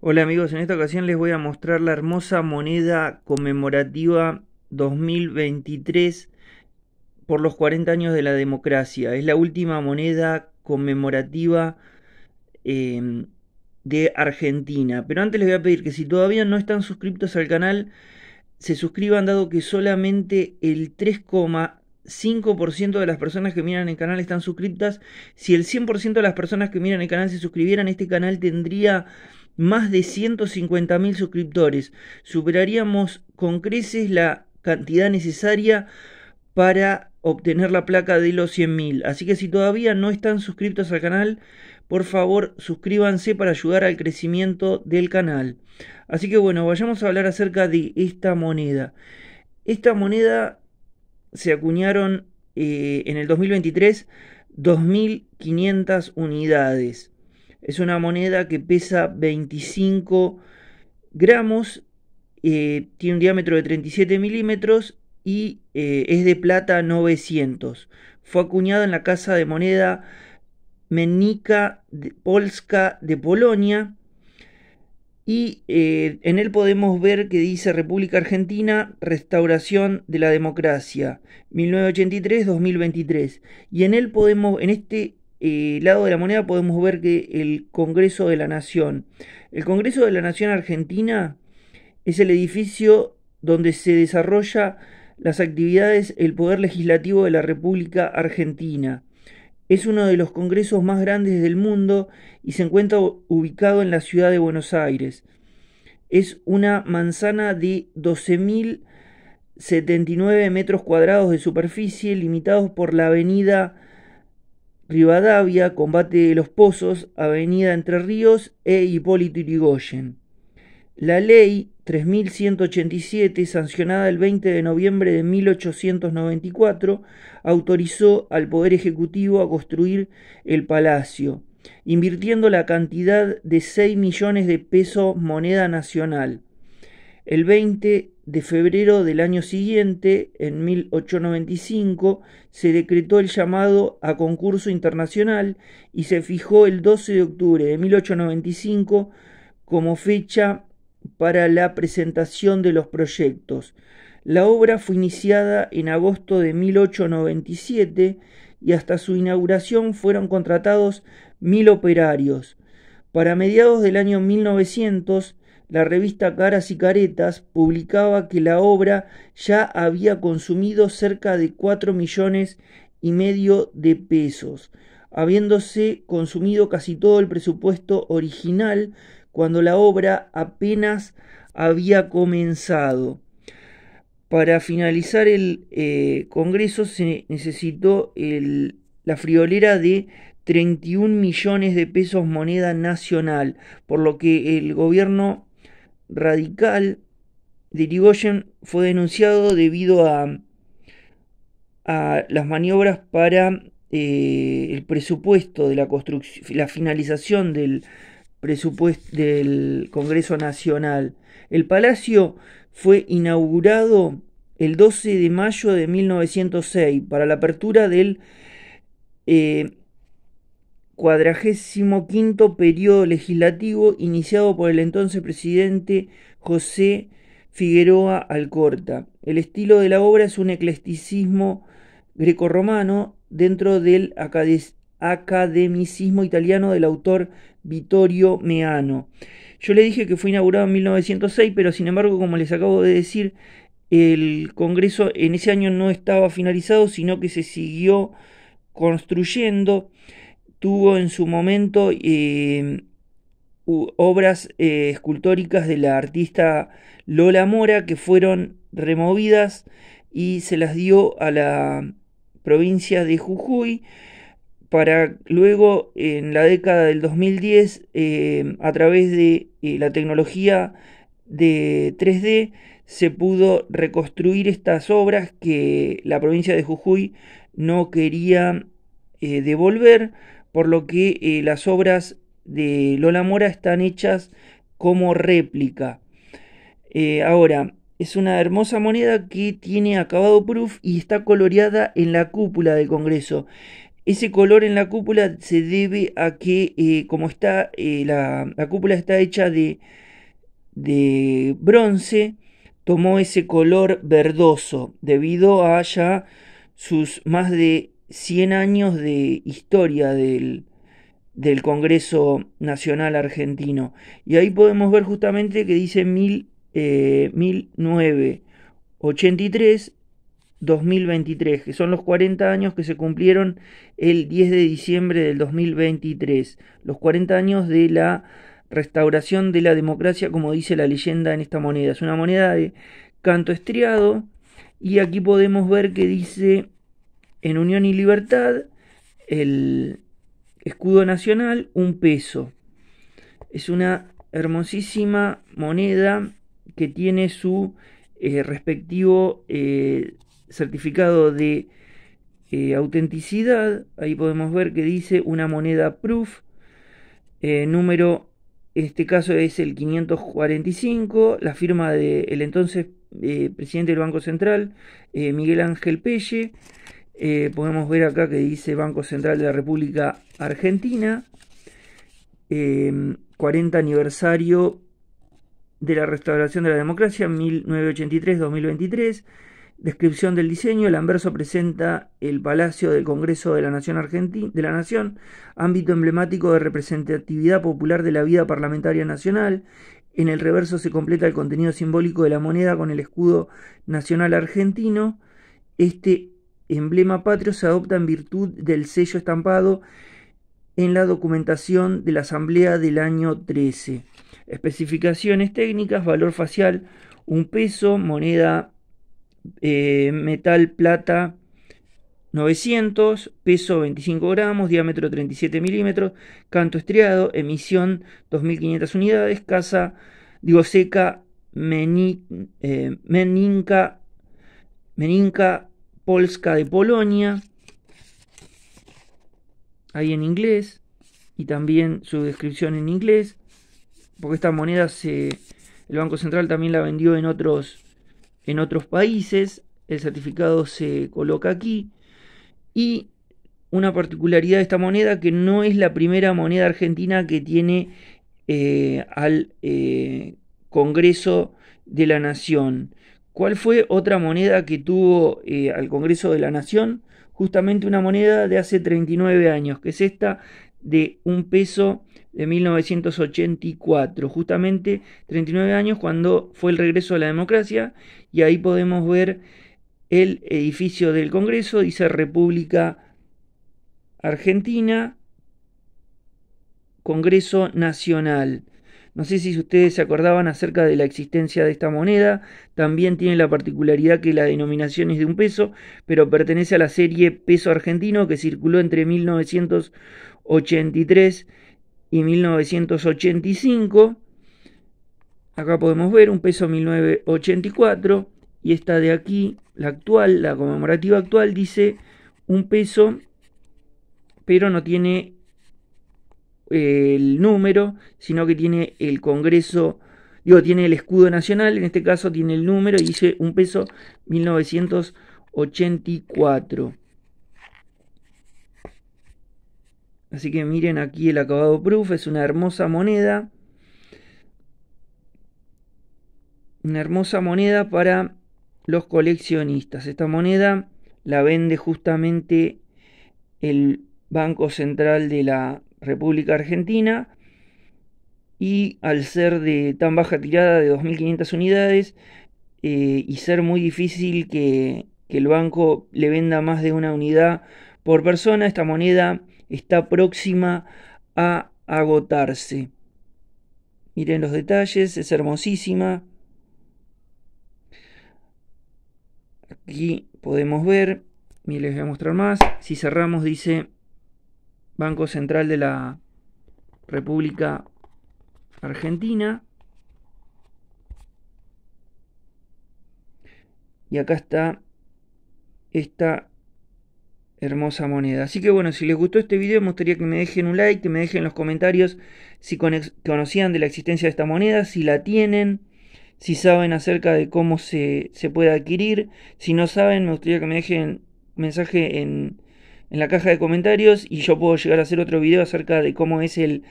Hola amigos, en esta ocasión les voy a mostrar la hermosa moneda conmemorativa 2023 por los 40 años de la democracia. Es la última moneda conmemorativa em, de Argentina. Pero antes les voy a pedir que si todavía no están suscritos al canal, se suscriban dado que solamente el 3,5% de las personas que miran el canal están suscritas. Si el 100% de las personas que miran el canal se suscribieran, este canal tendría más de 150.000 suscriptores. Superaríamos con creces la cantidad necesaria para obtener la placa de los 100.000. Así que si todavía no están suscritos al canal, por favor suscríbanse para ayudar al crecimiento del canal. Así que bueno, vayamos a hablar acerca de esta moneda. Esta moneda se acuñaron eh, en el 2023 2.500 unidades. Es una moneda que pesa 25 gramos, eh, tiene un diámetro de 37 milímetros y eh, es de plata 900. Fue acuñada en la Casa de Moneda Menica Polska de Polonia. Y eh, en él podemos ver que dice República Argentina, restauración de la democracia, 1983-2023. Y en él podemos, en este eh, lado de la moneda podemos ver que el Congreso de la Nación. El Congreso de la Nación Argentina es el edificio donde se desarrolla las actividades el poder legislativo de la República Argentina. Es uno de los congresos más grandes del mundo y se encuentra ubicado en la ciudad de Buenos Aires. Es una manzana de 12.079 metros cuadrados de superficie, limitados por la avenida Rivadavia, Combate de los Pozos, Avenida Entre Ríos e Hipólito Yrigoyen. La ley 3187, sancionada el 20 de noviembre de 1894, autorizó al Poder Ejecutivo a construir el palacio, invirtiendo la cantidad de 6 millones de pesos moneda nacional. El 20 de febrero del año siguiente, en 1895, se decretó el llamado a concurso internacional y se fijó el 12 de octubre de 1895 como fecha para la presentación de los proyectos. La obra fue iniciada en agosto de 1897 y hasta su inauguración fueron contratados mil operarios. Para mediados del año 1900, la revista Caras y Caretas publicaba que la obra ya había consumido cerca de 4 millones y medio de pesos, habiéndose consumido casi todo el presupuesto original cuando la obra apenas había comenzado. Para finalizar el eh, Congreso se necesitó la friolera de 31 millones de pesos moneda nacional, por lo que el gobierno radical de Irigoyen fue denunciado debido a, las maniobras para eh, el presupuesto de la construcción, la finalización del presupuesto del Congreso Nacional. El palacio fue inaugurado el 12 de mayo de 1906 para la apertura del eh, cuadragésimo quinto periodo legislativo iniciado por el entonces presidente José Figueroa Alcorta. El estilo de la obra es un eclecticismo grecorromano dentro del academicismo italiano del autor Vittorio Meano. Yo le dije que fue inaugurado en 1906, pero sin embargo, como les acabo de decir, el Congreso en ese año no estaba finalizado, sino que se siguió construyendo tuvo en su momento em, obras eh, escultóricas de la artista Lola Mora que fueron removidas y se las dio a la provincia de Jujuy para luego en la década del 2010 em, a través de eh, la tecnología de 3D se pudo reconstruir estas obras que la provincia de Jujuy no quería eh, devolver por lo que eh, las obras de Lola Mora están hechas como réplica. Eh, ahora, es una hermosa moneda que tiene acabado proof y está coloreada en la cúpula del Congreso. Ese color en la cúpula se debe a que, eh, como está, la, cúpula está hecha de, de bronce, tomó ese color verdoso debido a ya sus más de 100 años de historia del, del Congreso Nacional Argentino. Y ahí podemos ver justamente que dice mil, eh, 1983. 2023, que son los 40 años que se cumplieron el 10 de diciembre del 2023, los 40 años de la restauración de la democracia, como dice la leyenda en esta moneda. Es una moneda de canto estriado y aquí podemos ver que dice en Unión y Libertad, el escudo nacional, un peso. Es una hermosísima moneda que tiene su eh, respectivo eh, certificado de eh, autenticidad. Ahí podemos ver que dice una moneda proof. número, este caso es el 545. La firma del entonces presidente del Banco Central, Miguel Ángel Pelle. Eh, podemos ver acá que dice Banco Central de la República Argentina, 40 em, aniversario de la restauración de la democracia, 1983-2023. Descripción del diseño, el anverso presenta el Palacio del Congreso de la Nación de la Nación, ámbito emblemático de representatividad popular de la vida parlamentaria nacional. En el reverso se completa el contenido simbólico de la moneda con el escudo nacional argentino. Este emblema patrio se adopta en virtud del sello estampado en la documentación de la Asamblea del año 13. Especificaciones técnicas, valor facial, un peso, moneda eh, metal plata 900, peso 25 gramos, diámetro 37 milímetros, canto estriado, emisión 2.500 unidades, casa, digo seca, eh, meninca, meninca Polska de Polonia, ahí en inglés, y también su descripción en inglés, porque esta moneda se, el Banco Central también la vendió en otros, en otros países, el certificado se coloca aquí, y una particularidad de esta moneda que no es la primera moneda argentina que tiene eh, al eh, Congreso de la Nación. ¿Cuál fue otra moneda que tuvo eh, al Congreso de la Nación? Justamente una moneda de hace 39 años, que es esta de un peso de 1984, justamente 39 años cuando fue el regreso a la democracia y ahí podemos ver el edificio del Congreso, dice República Argentina, Congreso Nacional. No sé si ustedes se acordaban acerca de la existencia de esta moneda. También tiene la particularidad que la denominación es de un peso, pero pertenece a la serie peso argentino que circuló entre 1983 y 1985. Acá podemos ver un peso 1984 y esta de aquí, la actual, la conmemorativa actual, dice un peso, pero no tiene el número, sino que tiene el Congreso, digo, tiene el escudo nacional, en este caso tiene el número y dice un peso 1984. Así que miren aquí el acabado proof, es una hermosa moneda. Una hermosa moneda para los coleccionistas. Esta moneda la vende justamente el Banco Central de la, República Argentina y al ser de tan baja tirada de 2.500 unidades eh, y ser muy difícil que, el banco le venda más de una unidad por persona, esta moneda está próxima a agotarse. Miren los detalles, es hermosísima. Aquí podemos ver, y les voy a mostrar más. Si cerramos dice Banco Central de la República Argentina. Y acá está esta hermosa moneda. Así que bueno, si les gustó este video me gustaría que me dejen un like, que me dejen en los comentarios si conocían de la existencia de esta moneda, si la tienen, si saben acerca de cómo se, se puede adquirir. Si no saben, me gustaría que me dejen mensaje en en la caja de comentarios y yo puedo llegar a hacer otro video acerca de cómo es el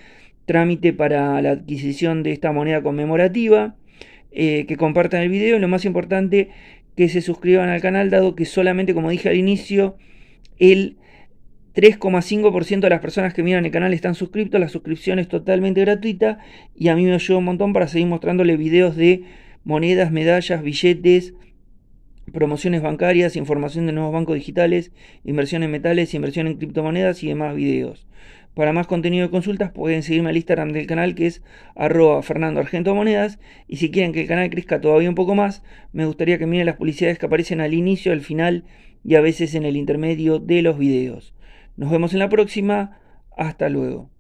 trámite para la adquisición de esta moneda conmemorativa. Eh, que compartan el video y lo más importante que se suscriban al canal dado que solamente como dije al inicio el 3,5% de las personas que miran el canal están suscritos, la suscripción es totalmente gratuita y a mí me ayuda un montón para seguir mostrándole videos de monedas, medallas, billetes, promociones bancarias, información de nuevos bancos digitales, inversión en metales, inversión en criptomonedas y demás videos. Para más contenido y consultas pueden seguirme al Instagram del canal que es arroba Fernando Argento Monedas y si quieren que el canal crezca todavía un poco más, me gustaría que miren las publicidades que aparecen al inicio, al final y a veces en el intermedio de los videos. Nos vemos en la próxima, hasta luego.